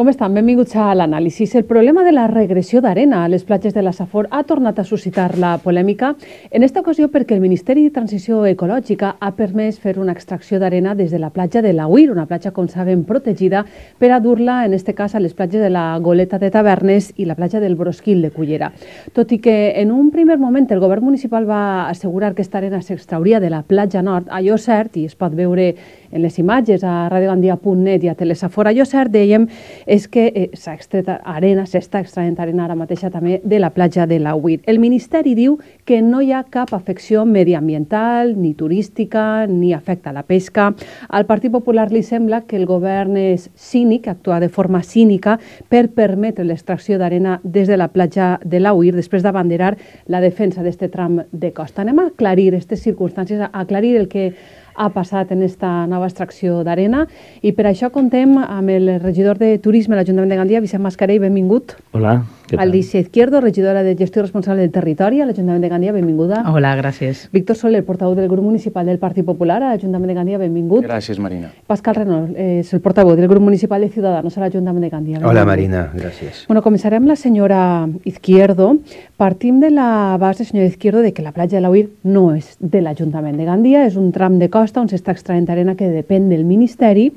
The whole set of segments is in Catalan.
Com estan? Benvinguts a l'anàlisi. El problema de la regressió d'arena a les platges de la Safor ha tornat a suscitar la polèmica, en aquesta ocasió perquè el Ministeri de Transició Ecològica ha permès fer una extracció d'arena des de la platja de la Uir, una platja, com saben, protegida, per a dur-la, en aquest cas, a les platges de la Goleta de Tavernes i la platja del Brosquil de Cullera. Tot i que en un primer moment el govern municipal va assegurar que aquesta arena s'extrauria de la platja nord, allò cert, i es pot veure en les imatges a radiogandia.net i a Telesafor, allò cert, dèiem, és que eh, s'ha extret arena, s'està extraient arena ara mateixa també de la platja de la Uir. El Ministeri diu que no hi ha cap afecció mediambiental, ni turística, ni afecta a la pesca. Al Partit Popular li sembla que el govern és cínic, actua de forma cínica per permetre l'extracció d'arena des de la platja de la Uir després d'abanderar la defensa d'aquest tram de costa. Anem a aclarir aquestes circumstàncies, a aclarir el que ha passat en esta nova extracció d'arena i per això contem amb el regidor de Turisme de l'Ajuntament de Gandia, Vicent Mascarell, benvingut. Hola. Alicia Izquierdo, regidora de Gestió Responsable del Territori a l'Ajuntament de Gandia, benvinguda. Hola, gràcies. Víctor Soler, portaveu del grup municipal del Partit Popular a l'Ajuntament de Gandia, benvingut. Gràcies, Marina. Pascal Renol, és el portaveu del grup municipal de Ciutadans a l'Ajuntament de Gandia. Benvingut. Hola, Marina, gràcies. Bueno, començarem la senyora Izquierdo. Partim de la base, senyora Izquierdo, de que la platja de la no és de l'Ajuntament de Gandia, és un tram de costa on s'està extraent arena que depèn del Ministeri.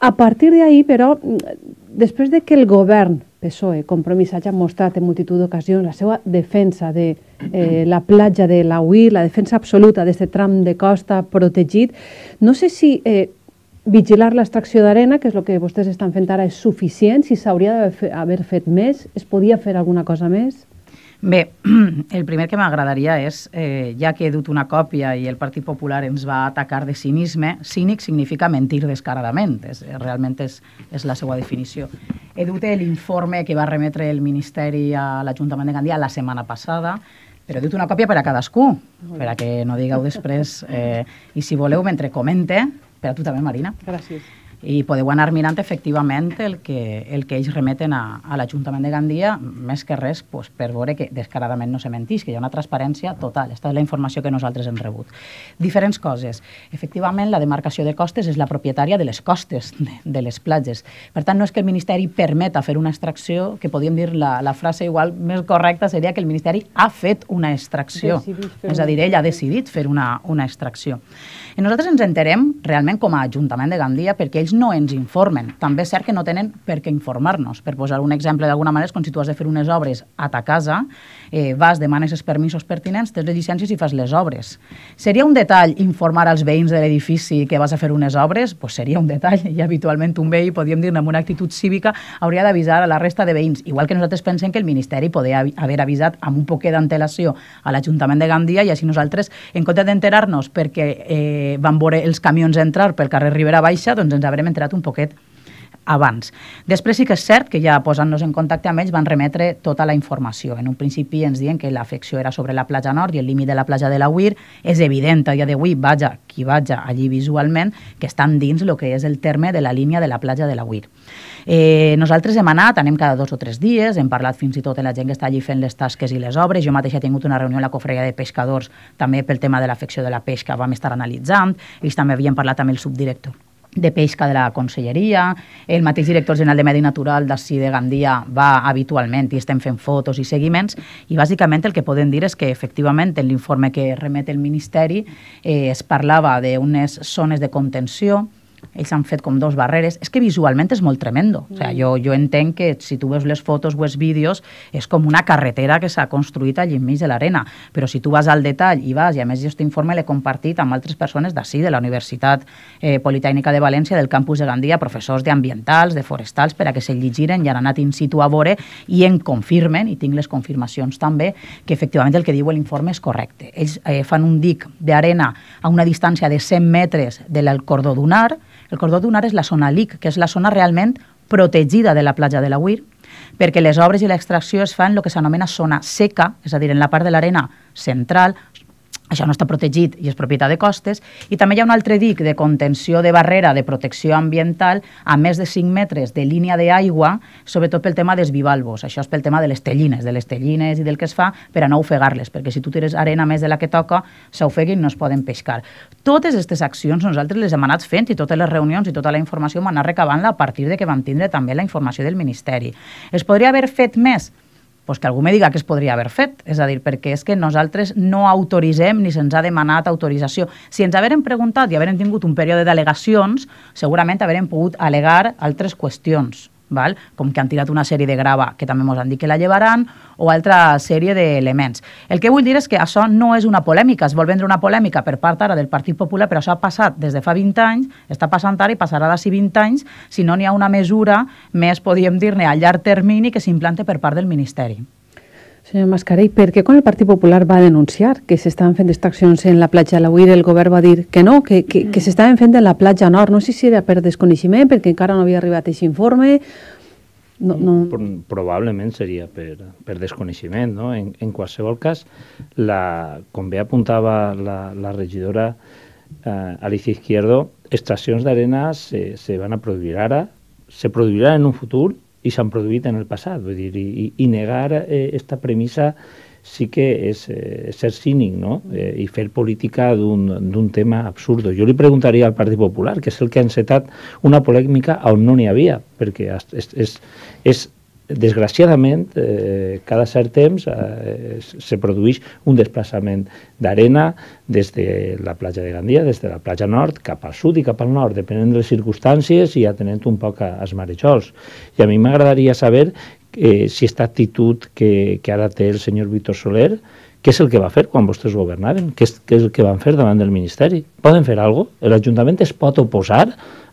A partir de ahí, però, mm, després de que el govern PSOE, Compromís, hagi mostrat en multitud d'ocasions la seva defensa de eh, la platja de la UI, la defensa absoluta d'aquest tram de costa protegit, no sé si eh, vigilar l'extracció d'arena, que és el que vostès estan fent ara, és suficient, si s'hauria d'haver fet més, es podia fer alguna cosa més? Bé, el primer que m'agradaria és, eh, ja que he dut una còpia i el Partit Popular ens va atacar de cinisme, cínic significa mentir descaradament, és, eh, realment és, és la seva definició. He dut l'informe que va remetre el Ministeri a l'Ajuntament de Gandia la setmana passada, però he dut una còpia per a cadascú, per a que no digueu després, eh, i si voleu, mentre comente, per a tu també, Marina. Gràcies i podeu anar mirant efectivament el que, el que ells remeten a, a l'Ajuntament de Gandia, més que res pues, per veure que descaradament no se mentís, que hi ha una transparència total. Aquesta és la informació que nosaltres hem rebut. Diferents coses. Efectivament, la demarcació de costes és la propietària de les costes, de, de les platges. Per tant, no és que el Ministeri permeta fer una extracció, que podríem dir la, la frase igual més correcta seria que el Ministeri ha fet una extracció. fer és a dir, ell ha decidit fer una, una extracció. I nosaltres ens enterem realment com a Ajuntament de Gandia perquè ells no ens informen. També és cert que no tenen per què informar-nos. Per posar un exemple, d'alguna manera, és com si tu has de fer unes obres a ta casa, eh, vas, demanes els permisos pertinents, tens les llicències i fas les obres. Seria un detall informar als veïns de l'edifici que vas a fer unes obres? Pues seria un detall i habitualment un veí, podríem dir, ne amb una actitud cívica, hauria d'avisar a la resta de veïns. Igual que nosaltres pensem que el Ministeri podria haver avisat amb un poquet d'antelació a l'Ajuntament de Gandia i així nosaltres, en comptes d'enterar-nos perquè eh, van veure els camions entrar pel carrer Ribera Baixa, doncs ens haurem entrat un poquet abans. Després sí que és cert que ja posant-nos en contacte amb ells van remetre tota la informació. En un principi ens diuen que l'afecció era sobre la platja nord i el límit de la platja de la Uir. És evident a dia d'avui, vaja, qui vaja allí visualment, que estan dins el que és el terme de la línia de la platja de la Uir. Eh, nosaltres hem anat, anem cada dos o tres dies, hem parlat fins i tot amb la gent que està allí fent les tasques i les obres. Jo mateix he tingut una reunió a la cofreia de pescadors també pel tema de l'afecció de la pesca, vam estar analitzant, ells també havien parlat amb el subdirector de pesca de la conselleria, el mateix director general de Medi Natural d'ací de Gandia va habitualment i estem fent fotos i seguiments i bàsicament el que podem dir és que efectivament en l'informe que remet el Ministeri eh, es parlava d'unes zones de contenció ells han fet com dos barreres, és que visualment és molt tremendo. Mm. O sigui, jo, jo entenc que si tu veus les fotos o els vídeos, és com una carretera que s'ha construït allà enmig de l'arena, però si tu vas al detall i vas, i a més jo aquest informe l'he compartit amb altres persones d'ací, de la Universitat eh, Politècnica de València, del campus de Gandia, professors d'ambientals, de forestals, per a que se llegiren i han anat in situ a veure i en confirmen, i tinc les confirmacions també, que efectivament el que diu l'informe és correcte. Ells eh, fan un dic d'arena a una distància de 100 metres del cordó dunar, el cordó dunar és la zona LIC, que és la zona realment protegida de la platja de la Uir, perquè les obres i l'extracció es fan en el que s'anomena zona seca, és a dir, en la part de l'arena central, això no està protegit i és propietat de costes, i també hi ha un altre dic de contenció de barrera de protecció ambiental a més de 5 metres de línia d'aigua, sobretot pel tema dels bivalvos, això és pel tema de les tellines, de les tellines i del que es fa per a no ofegar-les, perquè si tu tires arena més de la que toca, s'ofeguin i no es poden pescar. Totes aquestes accions nosaltres les hem anat fent i totes les reunions i tota la informació m'han anat recabant a partir de que vam tindre també la informació del Ministeri. Es podria haver fet més? pues que algú me diga què es podria haver fet. És a dir, perquè és que nosaltres no autoritzem ni se'ns ha demanat autorització. Si ens haverem preguntat i haverem tingut un període d'al·legacions, segurament haverem pogut al·legar altres qüestions val? com que han tirat una sèrie de grava que també ens han dit que la llevaran, o altra sèrie d'elements. El que vull dir és que això no és una polèmica, es vol vendre una polèmica per part ara del Partit Popular, però això ha passat des de fa 20 anys, està passant ara i passarà d'ací 20 anys, si no n'hi ha una mesura més, podríem dir-ne, a llarg termini que s'implante per part del Ministeri. Senyor Mascarell, per què quan el Partit Popular va denunciar que s'estaven fent distraccions en la platja de la Uir, el govern va dir que no, que, que, que s'estaven fent en la platja nord? No sé si era per desconeixement, perquè encara no havia arribat aquest informe, no, no. Probablement seria per, per desconeixement. No? En, en qualsevol cas, la, com bé apuntava la, la regidora eh, Alicia Izquierdo, extraccions d'arena se, se van a produir ara, se produirà en un futur i s'han produït en el passat. Vull dir, i, i negar eh, esta premissa sí que és, eh, ser cínic no? eh, i fer política d'un tema absurd. Jo li preguntaria al Partit Popular, que és el que ha encetat una polèmica on no n'hi havia, perquè és, és, és desgraciadament, eh, cada cert temps eh, se produeix un desplaçament d'arena des de la platja de Gandia, des de la platja nord, cap al sud i cap al nord, depenent de les circumstàncies i atenent un poc als marejols. I a mi m'agradaria saber eh, si aquesta actitud que, que ara té el senyor Víctor Soler, què és el que va fer quan vostès governaven? Què és, què és el que van fer davant del Ministeri? Poden fer alguna cosa? L'Ajuntament es pot oposar?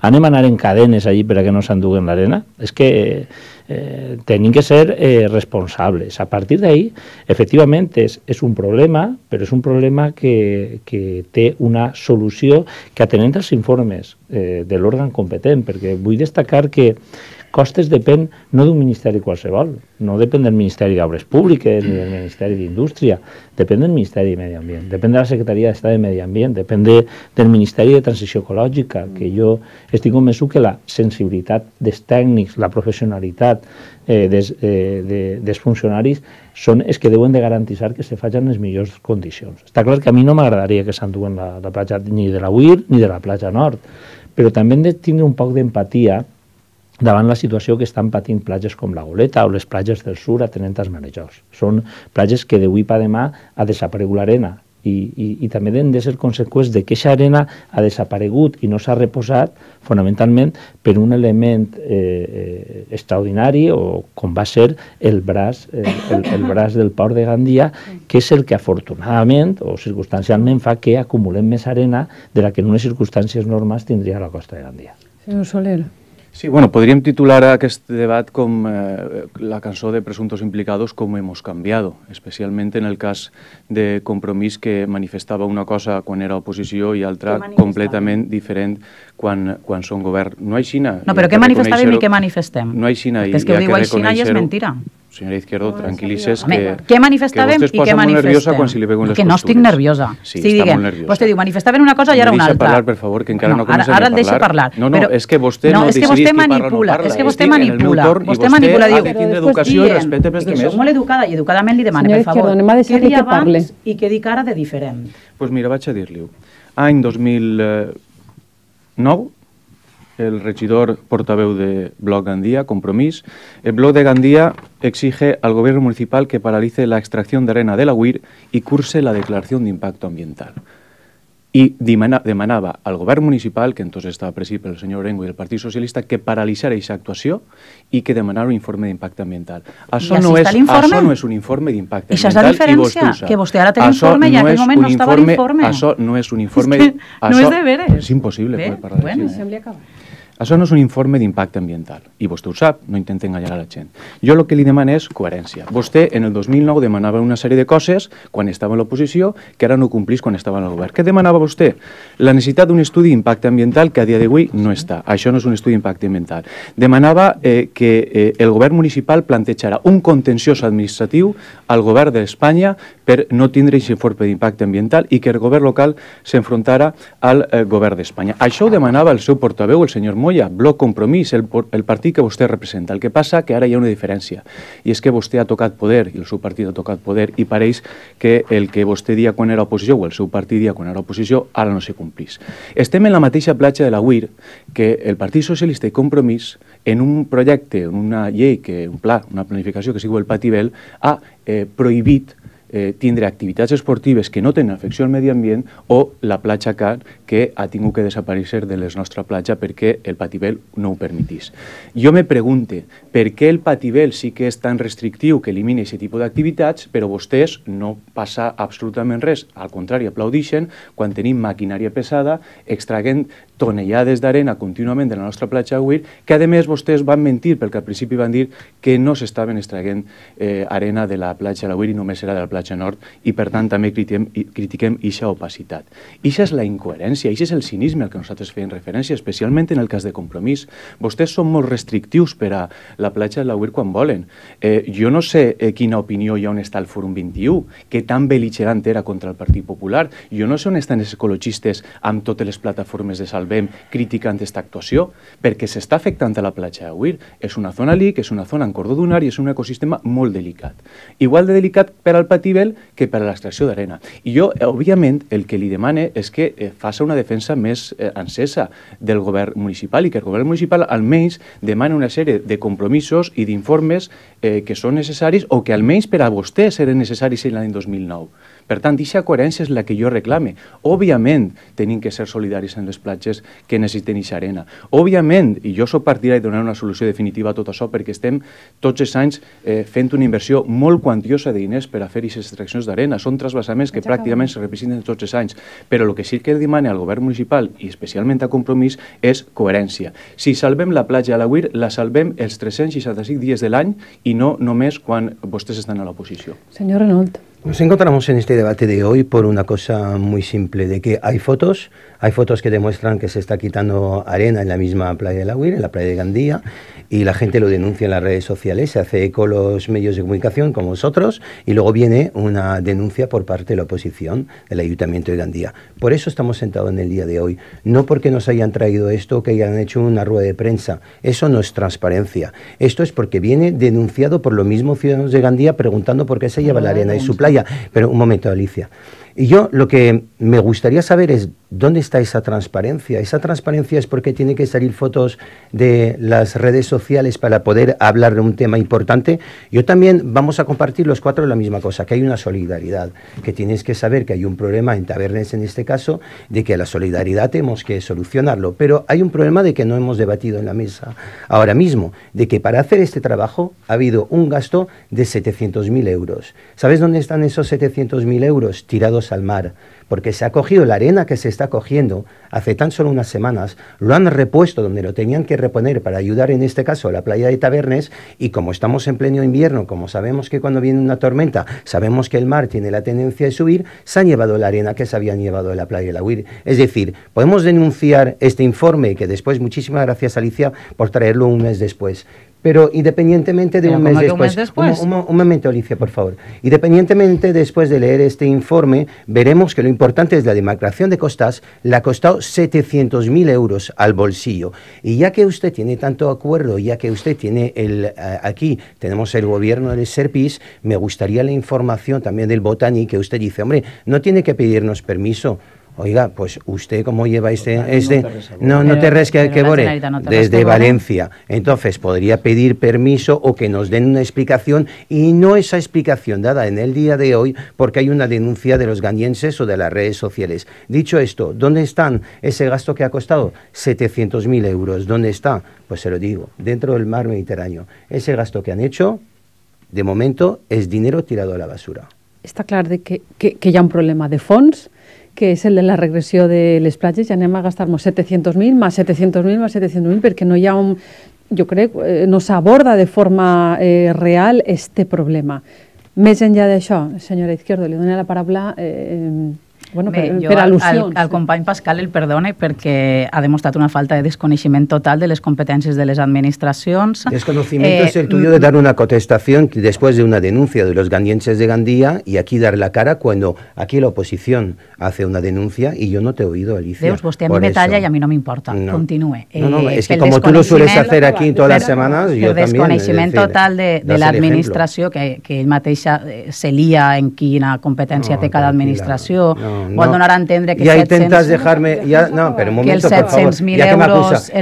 Anem a anar en cadenes allí perquè no s'enduguen l'arena? És que eh, tenim que ser eh, responsables. A partir d'ahí, efectivament, és, és un problema, però és un problema que, que té una solució que atenent als informes eh, de l'òrgan competent, perquè vull destacar que Costes depèn no d'un ministeri qualsevol, no depèn del Ministeri d'Obres Públiques ni del Ministeri d'Indústria, depèn del Ministeri de Medi Ambient, depèn de la Secretaria d'Estat de Medi Ambient, depèn de, del Ministeri de Transició Ecològica, que jo estic convençut que la sensibilitat dels tècnics, la professionalitat eh, des, eh, de, dels funcionaris són els que deuen de garantir que se facin les millors condicions. Està clar que a mi no m'agradaria que s'enduen la, la platja ni de la UIR ni de la platja nord, però també hem de tindre un poc d'empatia davant la situació que estan patint platges com la Goleta o les platges del sur a Tenentes marejós. Són platges que d'avui per demà ha desaparegut l'arena i, i, i també hem de ser conseqüents de que aquesta arena ha desaparegut i no s'ha reposat fonamentalment per un element eh, eh, extraordinari o com va ser el braç, eh, el, el braç del port de Gandia, que és el que afortunadament o circumstancialment fa que acumulem més arena de la que en unes circumstàncies normals tindria la costa de Gandia. Senyor Soler, Sí, bueno, podríem titular aquest debat com eh, la cançó de presuntos implicados com hemos cambiado, especialment en el cas de Compromís que manifestava una cosa quan era oposició i altra completament diferent quan, quan són govern. No aixina. No, però què manifestàvem i què manifestem? No aixina. Perquè és que ho diu aixina i és mentira senyora Izquierdo, tranquil·lices que... què manifestàvem que i què manifestem? nerviosa quan se li peguen les Que no estic nerviosa. Sí, sí està diguem, molt nerviosa. Vostè diu, manifestaven una cosa i ara una altra. Deixa parlar, per favor, que encara no, no ara, ara el deixa parlar. No, no, però... és que vostè no, no és que vostè manipula, parla, no És que vostè manipula. Torn, vostè, vostè manipula, diu. Vostè ha de tindre educació i respecte pels demés. Soc molt educada i educadament li demano, per favor, què dir abans i què dir ara de diferent? Doncs mira, vaig a dir-li-ho. Any 2009, el regidor portaveu de Blog Gandía, Compromís. El Blog de Gandía exige al gobierno municipal que paralice la extracción de arena de la UIR y curse la declaración de impacto ambiental. Y demandaba al gobierno municipal, que entonces estaba presidido el señor Orengo y el Partido Socialista, que paralizara esa actuación y que demandara un informe de impacto ambiental. Eso no, es, no es un informe impacto ambiental. eso la diferencia? que informe. y en momento no es informe. Eso no es un informe... Es no es de veres. Es imposible. bueno, se bueno, Això no és un informe d'impacte ambiental, i vostè ho sap, no intenta enganyar a la gent. Jo el que li demano és coherència. Vostè en el 2009 demanava una sèrie de coses quan estava a l'oposició que ara no complís quan estava en el govern. Què demanava vostè? La necessitat d'un estudi d'impacte ambiental que a dia d'avui no està. Això no és un estudi d'impacte ambiental. Demanava eh, que eh, el govern municipal plantejarà un contenciós administratiu al govern d'Espanya per no tindre aquest informe d'impacte ambiental i que el govern local s'enfrontara al eh, govern d'Espanya. Això ho demanava el seu portaveu, el senyor Moya, Bloc Compromís, el, el partit que vostè representa. El que passa que ara hi ha una diferència, i és que vostè ha tocat poder, i el seu partit ha tocat poder, i pareix que el que vostè dia quan era oposició, o el seu partit dia quan era oposició, ara no se complís. Estem en la mateixa platja de la UIR que el Partit Socialista i Compromís, en un projecte, en una llei, que un pla, una planificació que sigui el Patibel, ha eh, prohibit eh, tindre activitats esportives que no tenen afecció al medi ambient o la platja car que ha tingut que desaparèixer de les nostra platja perquè el patibel no ho permetís. Jo me pregunte per què el patibel sí que és tan restrictiu que elimina aquest tipus d'activitats, però vostès no passa absolutament res, al contrari, aplaudixen quan tenim maquinària pesada extraguent tonellades d'arena contínuament de la nostra platja Huir, que a més vostès van mentir perquè al principi van dir que no s'estaven extraguent eh, arena de la platja de la Huir i només era de la platja platja nord i, per tant, també critiquem, critiquem ixa opacitat. Ixa és la incoherència, ixa és el cinisme al que nosaltres feien referència, especialment en el cas de compromís. Vostès són molt restrictius per a la platja de l'Auir quan volen. Eh, jo no sé eh, quina opinió hi ha on està el Fòrum 21, que tan beligerant era contra el Partit Popular. Jo no sé on estan els ecologistes amb totes les plataformes de Salvem criticant aquesta actuació, perquè s'està afectant a la platja de d'Auir. És una zona que és una zona en cordó dunar i és un ecosistema molt delicat. Igual de delicat per al patí compatible que per a l'extracció d'arena. I jo, eh, òbviament, el que li demane és que eh, faça una defensa més eh, encesa del govern municipal i que el govern municipal almenys demane una sèrie de compromisos i d'informes eh, que són necessaris o que almenys per a vostè seran necessaris l'any 2009. Per tant, aquesta coherència és la que jo reclame. Òbviament, tenim que ser solidaris en les platges que necessiten aquesta arena. Òbviament, i jo sóc partidari de donar una solució definitiva a tot això perquè estem tots els anys eh, fent una inversió molt quantiosa de diners per a fer aquestes extraccions d'arena. Són trasbassaments que pràcticament se representen tots els anys. Però el que sí que demana al govern municipal i especialment a Compromís és coherència. Si salvem la platja a la UIR, la salvem els 365 dies de l'any i no només quan vostès estan a l'oposició. Senyor Renault. Nos encontramos en este debate de hoy por una cosa muy simple, de que hay fotos, hay fotos que demuestran que se está quitando arena en la misma playa de la Huir, en la playa de Gandía, y la gente lo denuncia en las redes sociales, se hace eco los medios de comunicación como vosotros, y luego viene una denuncia por parte de la oposición del Ayuntamiento de Gandía. Por eso estamos sentados en el día de hoy, no porque nos hayan traído esto, que hayan hecho una rueda de prensa, eso no es transparencia, esto es porque viene denunciado por los mismos ciudadanos de Gandía preguntando por qué se lleva la arena y su playa pero un momento, Alicia. Y yo lo que me gustaría saber es, ¿Dónde está esa transparencia? Esa transparencia es porque tienen que salir fotos de las redes sociales para poder hablar de un tema importante. Yo también vamos a compartir los cuatro la misma cosa, que hay una solidaridad, que tienes que saber que hay un problema en Tabernes en este caso, de que la solidaridad tenemos que solucionarlo, pero hay un problema de que no hemos debatido en la mesa ahora mismo, de que para hacer este trabajo ha habido un gasto de 700.000 euros. ¿Sabes dónde están esos 700.000 euros? Tirados al mar porque se ha cogido la arena que se está cogiendo hace tan solo unas semanas, lo han repuesto donde lo tenían que reponer para ayudar en este caso a la playa de Tabernes y como estamos en pleno invierno, como sabemos que cuando viene una tormenta, sabemos que el mar tiene la tendencia de subir, se han llevado la arena que se habían llevado de la playa de la Huir. Es decir, podemos denunciar este informe que después, muchísimas gracias Alicia por traerlo un mes después, pero independientemente de un, mes después, un, momento, Alicia, por favor. Independientemente después de leer este informe, veremos que lo importante es la demarcación de costas, la ha costado 700.000 euros al bolsillo. Y ya que usted tiene tanto acuerdo, ya que usted tiene el, eh, aquí, tenemos el gobierno del SERPIS, me gustaría la información también del Botani, que usted dice, hombre, no tiene que pedirnos permiso. Oiga, pues usted cómo lleva este, este no, no, te resque que bore desde Valencia. Entonces podría pedir permiso o que nos den una explicación y no esa explicación dada en el día de hoy porque hay una denuncia de los ganienses o de las redes sociales. Dicho esto, ¿dónde están ese gasto que ha costado 700.000 euros? ¿Dónde está? Pues se lo digo, dentro del mar Mediterráneo. Ese gasto que han hecho, de momento, es dinero tirado a la basura. Está claro de que, que, que un problema de fondos que es el de la regresión de les ya ya hemos a gastar 700.000, más 700.000, más 700.000, porque no ya ha un... yo creo eh, no aborda de forma eh, real este problema. Messenger de eso, señora Izquierdo, le doy la palabra... Eh, bueno, al, compañero Pascal el perdone porque ha demostrado una falta de desconocimiento total de las competencias de les administracions. Desconocimiento eh, es el tuyo de dar una contestación después de una denuncia de los gandienses de Gandía y aquí dar la cara cuando aquí la oposición hace una denuncia y yo no te he oído, Alicia. Dios, vostè a mi me talla i a mí no me importa. Continúe. Eh, es que como tú lo sueles hacer aquí todas las semanas, yo también. El desconocimiento total de, la administración, que, que mateixa eh, se lía en quina competència competencia té cada administración no. Vol a entendre que ja intentas dejarme... Ya, no, pero un momento, que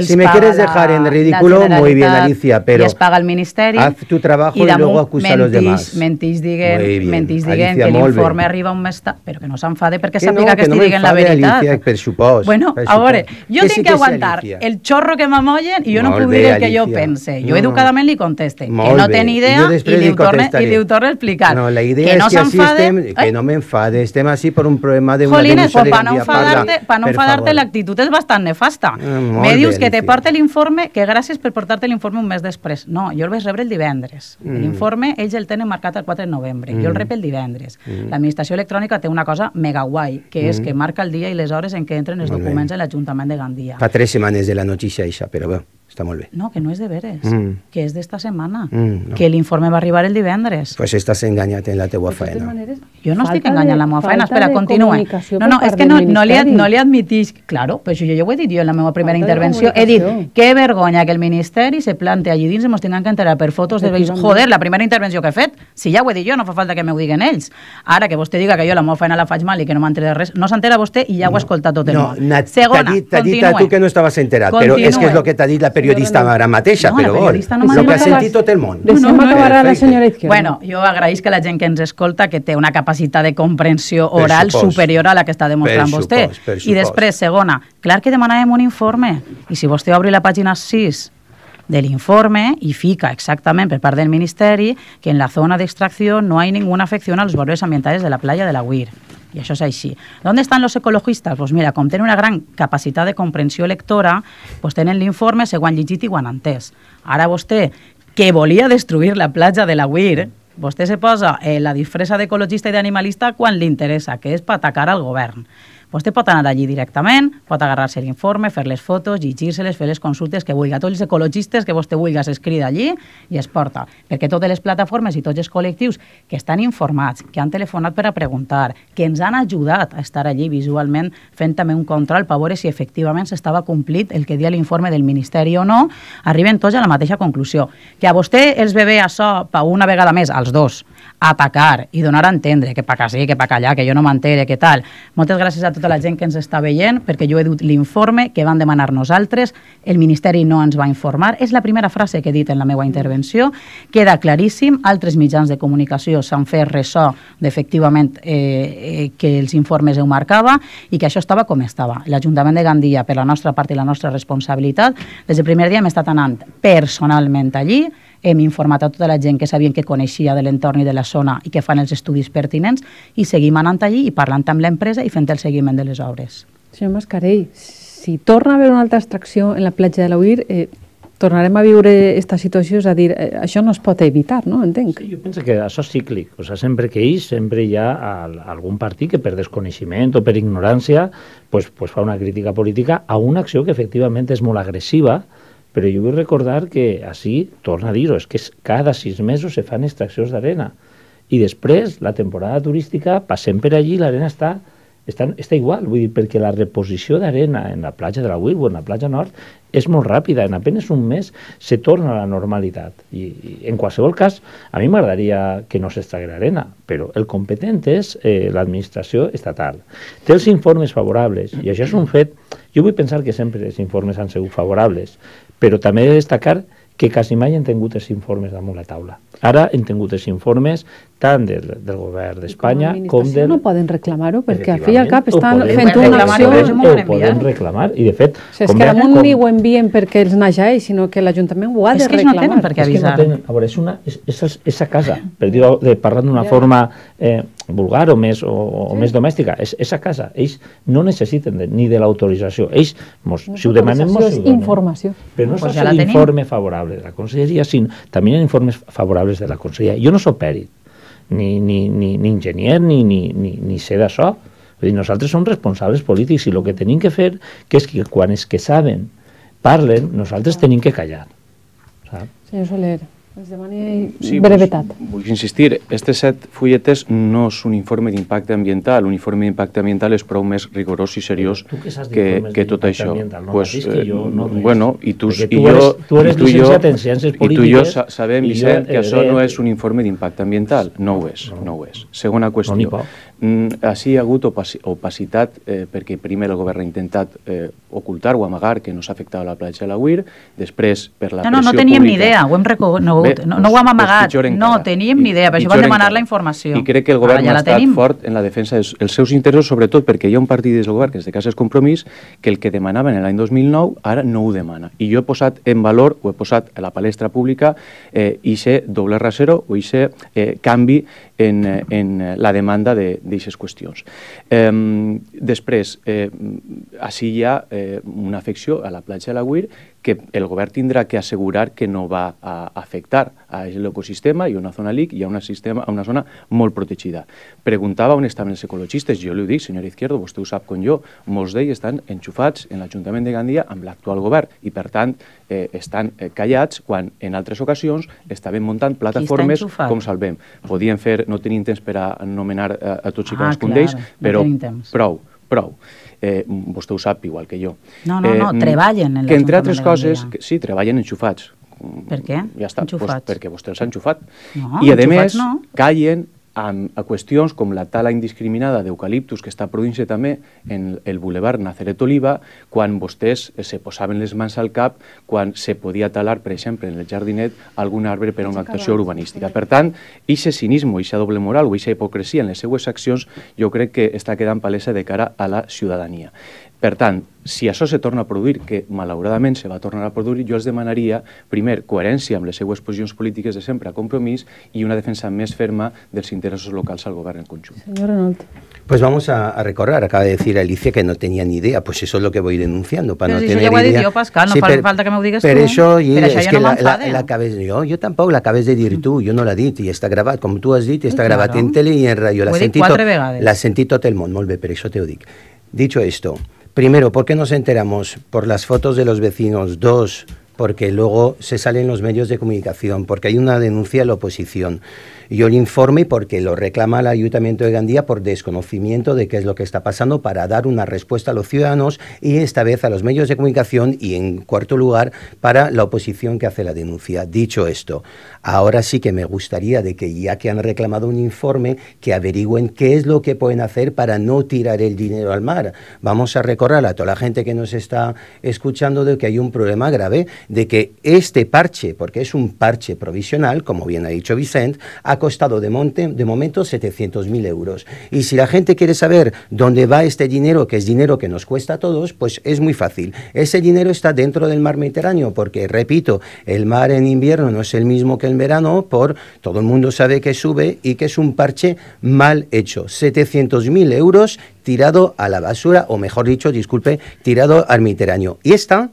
Si me quieres dejar en ridículo, muy bien, Alicia, pero... Y paga el Ministeri. Haz tu trabajo y, luego acusa a los demás. Mentís, diguen, mentís, diguen que l'informe arriba un mes está pero que no se enfade que sàpiga no, que, que no la veritat. Alicia, per supost. Bueno, ahora a veure, que aguantar el chorro que m'amollen i y yo no puc dir el que yo pense. yo educadamente educadament conteste, que no té ni idea y le li ho explicar. No, la idea que no que enfade, estemos tema que eh? no un problema tema de una Jolines, pues para no enfadarte, para no enfadarte la actitud és bastant nefasta. Eh, Me dius que te porta l'informe, que gràcies per portar-te l'informe un mes després. No, jo el vaig rebre el divendres. Mm. L'informe, ells el tenen marcat el 4 de novembre. Mm. Jo el mm. rep el divendres. Mm. L'administració electrònica té una cosa mega guai, que mm. és que marca el dia i les hores en què entren els Molt documents bé. a l'Ajuntament de Gandia. Fa tres setmanes de la notícia, això, però bé. Bueno. Està molt bé. No, que no és de veres, mm. que és d'esta setmana, mm, no. que l'informe va arribar el divendres. Pues estàs enganyat en la teua de faena. jo no estic enganyant la meva feina, espera, continua. No, no, és que no, no, li, no li admitix, claro, però això jo, jo ho he dit jo en la meva primera falta intervenció, he dit, que vergonya que el Ministeri se plante allí dins i ens tinguem que enterar per fotos de veïns. Joder, la primera intervenció que he fet, si ja ho he dit jo, no fa falta que m'ho diguen ells. Ara que vostè diga que jo la meva feina la faig mal i que no m'entré de res, no s'entera vostè i ja ho he escoltat tot el no, món. No, t'ha dit, dit a tu que no estaves enterat, però és que és el que t'ha dit la periodista no, ara mateixa, no, però oi, no el que ha sentit tot el món. No, no, no acabarà la senyora Izquierda. Bueno, jo agraeix que la gent que ens escolta que té una capacitat de comprensió oral superior a la que està demostrant supos, vostè. Supos, I després, segona, clar que demanàvem un informe, i si vostè obri la pàgina 6 de l'informe i fica exactament per part del Ministeri que en la zona d'extracció no ha ninguna afecció als valors ambientals de la playa de la Huir. I això és així. D'on estan els ecologistes? Doncs mira, com tenen una gran capacitat de comprensió lectora, doncs tenen l'informe segon llegit i quan entès. Ara vostè, que volia destruir la platja de la Uir, vostè se posa eh, la disfressa d'ecologista i d'animalista quan li interessa, que és per atacar al govern. Vostè pot anar allí directament, pot agarrar-se l'informe, fer les fotos, llegir-se-les, fer les consultes que vulgui. A tots els ecologistes que vostè vulgui s'escriu d'allí i es porta. Perquè totes les plataformes i tots els col·lectius que estan informats, que han telefonat per a preguntar, que ens han ajudat a estar allí visualment fent també un control per veure si efectivament s'estava complit el que dia l'informe del Ministeri o no, arriben tots a la mateixa conclusió. Que a vostè els bebé això per una vegada més, als dos, atacar i donar a entendre que pa sí, que pa allà, que jo no m'entere, que tal. Moltes gràcies a tota la gent que ens està veient, perquè jo he dut l'informe que van demanar nosaltres, el Ministeri no ens va informar, és la primera frase que he dit en la meva intervenció, queda claríssim, altres mitjans de comunicació s'han fet ressò d'efectivament eh, eh que els informes ho marcava i que això estava com estava. L'Ajuntament de Gandia, per la nostra part i la nostra responsabilitat, des del primer dia hem estat anant personalment allí, hem informat a tota la gent que sabien que coneixia de l'entorn i de la zona i que fan els estudis pertinents i seguim anant allí i parlant amb l'empresa i fent el seguiment de les obres. Senyor Mascarell, si torna a haver una altra extracció en la platja de l'Oir, eh, tornarem a viure aquesta situació, és a dir, eh, això no es pot evitar, no? Entenc. Sí, jo penso que això és cíclic, o sigui, sempre que hi, sempre hi ha algun partit que per desconeixement o per ignorància pues, pues fa una crítica política a una acció que efectivament és molt agressiva, però jo vull recordar que així, torna a dir-ho, és que cada sis mesos se fan extraccions d'arena. I després, la temporada turística, passem per allí, l'arena està, està, està igual, vull dir, perquè la reposició d'arena en la platja de la o en la platja nord, és molt ràpida, en apenes un mes se torna a la normalitat. I, i en qualsevol cas, a mi m'agradaria que no s'estragui l'arena, però el competent és eh, l'administració estatal. Té els informes favorables, i això és un fet... Jo vull pensar que sempre els informes han sigut favorables, però també he de destacar que quasi mai hem tingut els informes damunt la taula. Ara hem tingut els informes tant del, del govern d'Espanya com, com del... No poden reclamar-ho perquè al fi i al cap estan fent una acció... Ho, ho poden reclamar i de fet... O sigui, és que damunt com... ni ho envien perquè els naix sinó que l'Ajuntament ho ha de reclamar. És que no tenen per què avisar. És que no tenen, a veure, és, una, és, és, és a casa, per dir-ho de, parlant d'una ja. forma eh, vulgar o més, o, o sí. més domèstica, és, és a casa. Ells no necessiten de, ni de l'autorització. Ells, mos, no si ho demanem, mos ho donen. informació. Però no pues ja l'informe favorable de la conselleria, sinó també hi ha informes favorables de la conselleria. Jo no soc pèrit, ni, ni, ni, ni enginyer ni, ni, ni, ni ser d'això. Vull dir, nosaltres som responsables polítics i el que tenim que fer que és que quan els que saben parlen, nosaltres tenim que callar. Saps? Senyor Soler, ens demani sí, brevetat. Vull, vull insistir, aquestes set fulletes no és un informe d'impacte ambiental. Un informe d'impacte ambiental és prou més rigorós i seriós que, que, que tot això. No pues, eh, jo, no bueno, i tu, tu i jo, tu eres, tu i jo, en ciències polítiques... I tu i jo sabem, Vicent, que això no és un informe d'impacte ambiental. No ho és, no, no ho és. Segona qüestió. No Mm, així hi ha hagut opacitat eh, perquè primer el govern ha intentat eh, ocultar o amagar que no afectat la platja de la Uir, després per la no, pressió No, no teníem pública... ni idea, ho hem reconegut, no, no, no ho hem amagat, no teníem ni idea, per això vam demanar encara. la informació. I crec que el govern ja ha estat fort en la defensa dels, seus interessos, sobretot perquè hi ha un partit del govern, que en aquest cas és Compromís, que el que demanaven l'any 2009 ara no ho demana. I jo he posat en valor, ho he posat a la palestra pública, eh, i ser doble rasero o i ser eh, canvi en, eh, en la demanda de, de d'aquestes qüestions. Eh, després, eh, així hi ha eh, una afecció a la platja de la Guir que el govern tindrà que assegurar que no va a, afectar a l'ecosistema i una zona LIC i a una, sistema, a una zona molt protegida. Preguntava on estaven els ecologistes, jo li ho dic, senyor Izquierdo, vostè ho sap com jo, molts d'ells estan enxufats en l'Ajuntament de Gandia amb l'actual govern i, per tant, eh, estan eh, callats quan en altres ocasions estaven muntant plataformes com Salvem. Podien fer, no tenien temps per a nomenar a, eh, a tots i ah, cadascun d'ells, però no prou, prou eh, vostè ho sap igual que jo. No, no, no, eh, treballen en Que entre altres coses, que, sí, treballen enxufats. Per què? Ja està, enxufats. Pues, perquè vostè els ha enxufat. No, I a més, no. callen a qüestions com la tala indiscriminada d'eucaliptus que està produint-se també en el bulevar Nazaret Oliva, quan vostès eh, se posaven les mans al cap quan se podia talar, per exemple, en el jardinet algun arbre per a una actuació urbanística. Per tant, ixe cinisme, eixa doble moral o eixa hipocresia en les seues accions jo crec que està quedant palesa de cara a la ciutadania. Per tant, si eso se torna a producir, que malauradament se va a tornar a producir, yo els demanaria, primer, coherencia amb les seues posicions polítiques de siempre compromís i una defensa més ferma dels interessos locals al govern en conjunt. Señor Renault. Pues vamos a, a, recordar, acaba de decir Alicia que no tenía ni idea, pues eso es lo que voy denunciando, para pero no si tener idea. Yo, Pascal, no sí, falta que me lo digas tú. Això, pero això que no la, la, la acabes, jo, jo de dir tú, yo no la dit, y está gravat, como tú has dit, està grabada gravat en tele i en radio, la sentit, todo sentit tot el món, molt bé, per això te ho dic. Dicho esto, Primero, ¿por qué nos enteramos? Por las fotos de los vecinos. Dos, porque luego se salen los medios de comunicación, porque hay una denuncia a la oposición. Y yo le informe porque lo reclama el Ayuntamiento de Gandía por desconocimiento de qué es lo que está pasando para dar una respuesta a los ciudadanos y esta vez a los medios de comunicación y en cuarto lugar para la oposición que hace la denuncia. Dicho esto, ahora sí que me gustaría de que ya que han reclamado un informe, que averigüen qué es lo que pueden hacer para no tirar el dinero al mar. Vamos a recordar a toda la gente que nos está escuchando de que hay un problema grave, de que este parche, porque es un parche provisional, como bien ha dicho Vicente, ha costado de, monte, de momento 700.000 euros. Y si la gente quiere saber dónde va este dinero, que es dinero que nos cuesta a todos, pues es muy fácil. Ese dinero está dentro del mar Mediterráneo, porque, repito, el mar en invierno no es el mismo que el verano, por todo el mundo sabe que sube y que es un parche mal hecho. 700.000 euros tirado a la basura, o mejor dicho, disculpe, tirado al Mediterráneo. Y esta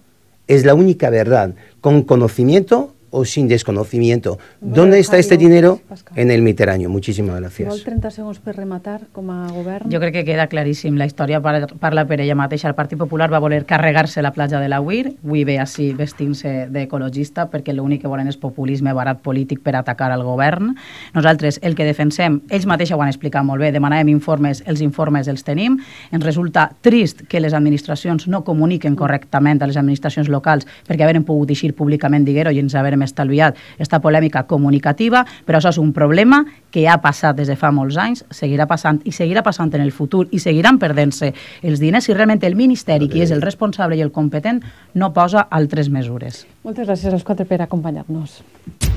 es la única verdad, con conocimiento o sin desconocimiento. Bueno, ¿Dónde está este dinero? Pascal. En el Mediterráneo. Muchíssimes gràcies. Vol 30 segons per rematar com a govern? Jo crec que queda claríssim. La història parla per ella mateixa. El Partit Popular va voler carregar-se la platja de la UIR. Avui ve així vestint-se d'ecologista perquè l'únic que volen és populisme barat polític per atacar al govern. Nosaltres el que defensem, ells mateixos ho han explicat molt bé, demanàvem informes, els informes els tenim. Ens resulta trist que les administracions no comuniquen correctament a les administracions locals perquè haurem pogut eixir públicament, diguer-ho, i ens haurem hem estalviat aquesta polèmica comunicativa, però això és un problema que ha passat des de fa molts anys, seguirà passant i seguirà passant en el futur i seguiran perdent-se els diners si realment el Ministeri, qui és el responsable i el competent, no posa altres mesures. Moltes gràcies als quatre per acompanyar-nos.